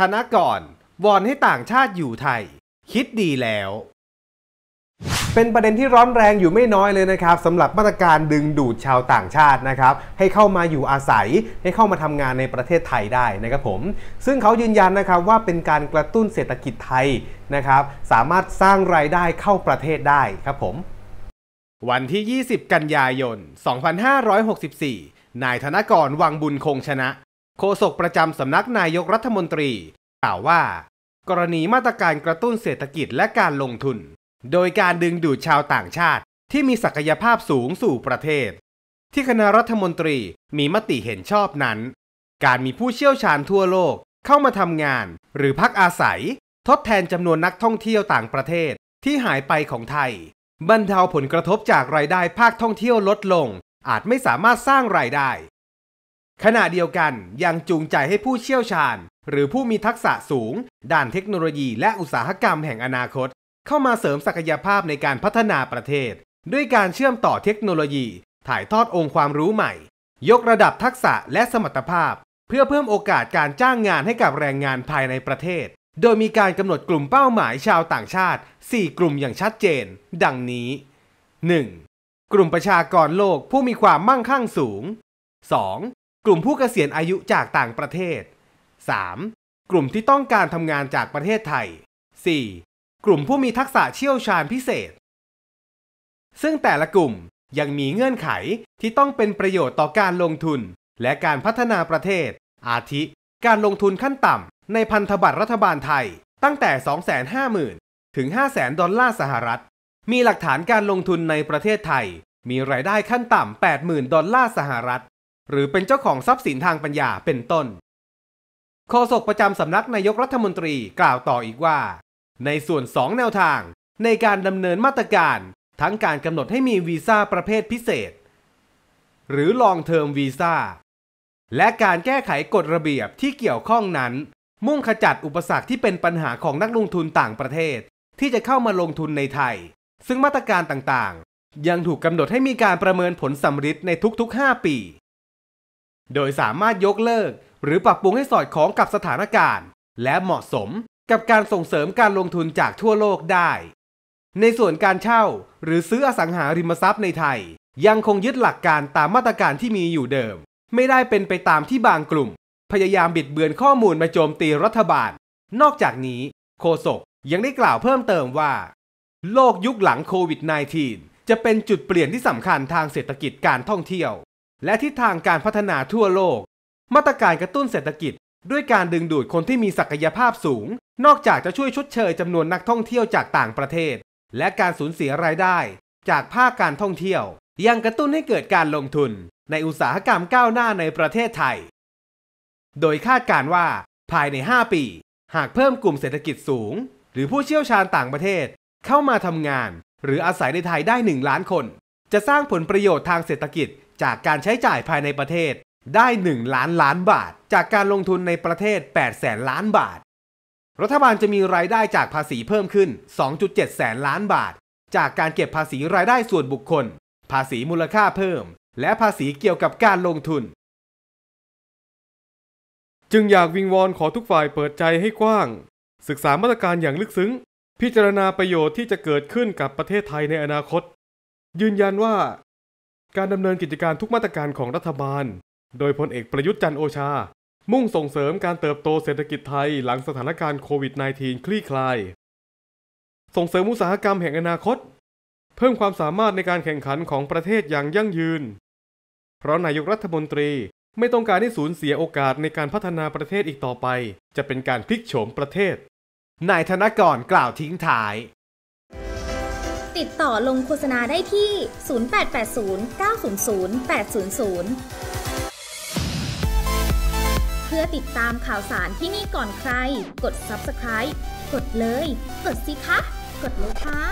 ธนกร วอนให้ต่างชาติอยู่ไทย คิดดีแล้ว เป็นประเด็นที่ร้อนแรงอยู่ไม่น้อยเลยนะครับสำหรับมาตรการดึงดูดชาวต่างชาตินะครับ ให้เข้ามาอยู่อาศัยให้เข้ามาทำงานในประเทศไทยได้นะครับผม ซึ่งเขายืนยันนะครับว่าเป็นการกระตุ้นเศรษฐกิจไทยนะครับ สามารถสร้างรายได้เข้าประเทศได้ครับผมวันที่ 20 กันยายน 2564 นายธนกรวังบุญคงชนะโฆษกประจำสำนักนายกรัฐมนตรี กล่าวว่า กรณีมาตรการกระตุ้นเศรษฐกิจและการลงทุน โดยการดึงดูดชาวต่างชาติ ที่มีศักยภาพสูงสู่ประเทศ ที่คณะรัฐมนตรีมีมติเห็นชอบนั้น การมีผู้เชี่ยวชาญทั่วโลกเข้ามาทำงาน หรือพักอาศัยทดแทนจำนวนนักท่องเที่ยวต่างประเทศที่หายไปของไทย บรรเทาผลกระทบจากรายได้ภาคท่องเที่ยวลดลงอาจไม่สามารถสร้างรายได้ขณะเดียวกันยังจูงใจให้ผู้เชี่ยวชาญ หรือผู้มีทักษะสูง ด้านเทคโนโลยีและอุตสาหกรรมแห่งอนาคต เข้ามาเสริมศักยภาพในการพัฒนาประเทศ ด้วยการเชื่อมต่อเทคโนโลยีถ่ายทอดองค์ความรู้ใหม่ ยกระดับทักษะและสมรรถภาพ เพื่อเพิ่มโอกาสการจ้างงานให้กับแรงงานภายในประเทศ โดยมีการกำหนดกลุ่มเป้าหมายชาวต่างชาติ 4 กลุ่มอย่างชัดเจน ดังนี้ 1. กลุ่มประชากรโลกผู้มีความมั่งคั่งสูง 2. กลุ่มผู้เกษียณอายุจากต่างประเทศ 3. กลุ่มที่ต้องการทำงานจากประเทศไทย 4. กลุ่มผู้มีทักษะเชี่ยวชาญพิเศษ ซึ่งแต่ละกลุ่มยังมีเงื่อนไขที่ต้องเป็นประโยชน์ต่อการลงทุนและการพัฒนาประเทศ อาทิ การลงทุนขั้นต่ำในพันธบัตรรัฐบาลไทยตั้งแต่ 250,000 ถึง 500,000 ดอลลาร์สหรัฐ มีหลักฐานการลงทุนในประเทศไทย มีรายได้ขั้นต่ำ80,000 ดอลลาร์สหรัฐหรือเป็นเจ้าของทรัพย์สินทางปัญญาเป็นต้นโฆษกประจำสำนักนายกรัฐมนตรีกล่าวต่ออีกว่า ในส่วน 2 แนวทาง ในการดำเนินมาตรการทั้งการกำหนดให้มีวีซ่าประเภทพิเศษ หรือลองเทอมวีซ่าและการแก้ไขกฎระเบียบที่เกี่ยวข้องนั้น มุ่งขจัดอุปสรรคที่เป็นปัญหาของนักลงทุนต่างประเทศที่จะเข้ามาลงทุนในไทย ซึ่งมาตรการต่างๆ ยังถูกกำหนดให้มีการประเมินผลสำฤทธิ์ในทุกๆ 5 ปีโดยสามารถยกเลิก หรือปรับปรุงให้สอดคล้องกับสถานการณ์ และเหมาะสมกับการส่งเสริมการลงทุนจากทั่วโลกได้ ในส่วนการเช่า หรือซื้ออสังหาริมทรัพย์ในไทย ยังคงยึดหลักการตามมาตรการที่มีอยู่เดิม ไม่ได้เป็นไปตามที่บางกลุ่ม พยายามบิดเบือนข้อมูลมาโจมตีรัฐบาล นอกจากนี้โคศกยังได้กล่าวเพิ่มเติมว่าโลกยุคหลังโควิด -19 จะเป็นจุดเปลี่ยนที่สำคัญทางเศรษฐกิจการท่องเที่ยวและทิศทางการพัฒนาทั่วโลก มาตรการกระตุ้นเศรษฐกิจ ด้วยการดึงดูดคนที่มีศักยภาพสูง นอกจากจะช่วยชดเชยจำนวนนักท่องเที่ยวจากต่างประเทศ และการสูญเสียรายได้ จากภาคการท่องเที่ยว ยังกระตุ้นให้เกิดการลงทุน ในอุตสาหกรรมก้าวหน้าในประเทศไทย โดยคาดการว่าภายใน 5 ปี หากเพิ่มกลุ่มเศรษฐกิจสูง หรือผู้เชี่ยวชาญต่างประเทศเข้ามาทำงาน หรืออาศัยในไทยได้ 1 ล้านคน จะสร้างผลประโยชน์ทางเศรษฐกิจจากการใช้จ่ายภายในประเทศได้ 1ล้านล้านบาท จากการลงทุนในประเทศ8แสนล้านบาท รัฐบาลจะมีรายได้จากภาษีเพิ่มขึ้น 2.7แสนล้านบาท จากการเก็บภาษีรายได้ส่วนบุคคล ภาษีมูลค่าเพิ่ม และภาษีเกี่ยวกับการลงทุน จึงอยากวิงวอนขอทุกฝ่ายเปิดใจให้กว้าง ศึกษามาตรการอย่างลึกซึ้ง พิจารณาประโยชน์ที่จะเกิดขึ้นกับประเทศไทยในอนาคต ยืนยันว่าการดำเนินกิจการทุกมาตรการของรัฐบาล โดยพลเอกประยุทธ์จันโอชา มุ่งส่งเสริมการเติบโตเศรษฐกิจไทยหลังสถานการณ์โควิด -19 คลี่คลาย ส่งเสริมอุตสาหกรรมแห่งอนาคต เพิ่มความสามารถในการแข่งขันของประเทศอย่างยั่งยืน เพราะนายกรัฐมนตรีไม่ต้องการให้สูญเสียโอกาสในการพัฒนาประเทศอีกต่อไป จะเป็นการพลิกโฉมประเทศ นายธนกรกล่าวทิ้งท้ายติดต่อลงโฆษณาได้ที่ 0880 900 800 เพื่อติดตามข่าวสารที่นี่ก่อนใคร กด subscribe กดเลย กดสิคะ กดเลยค่ะ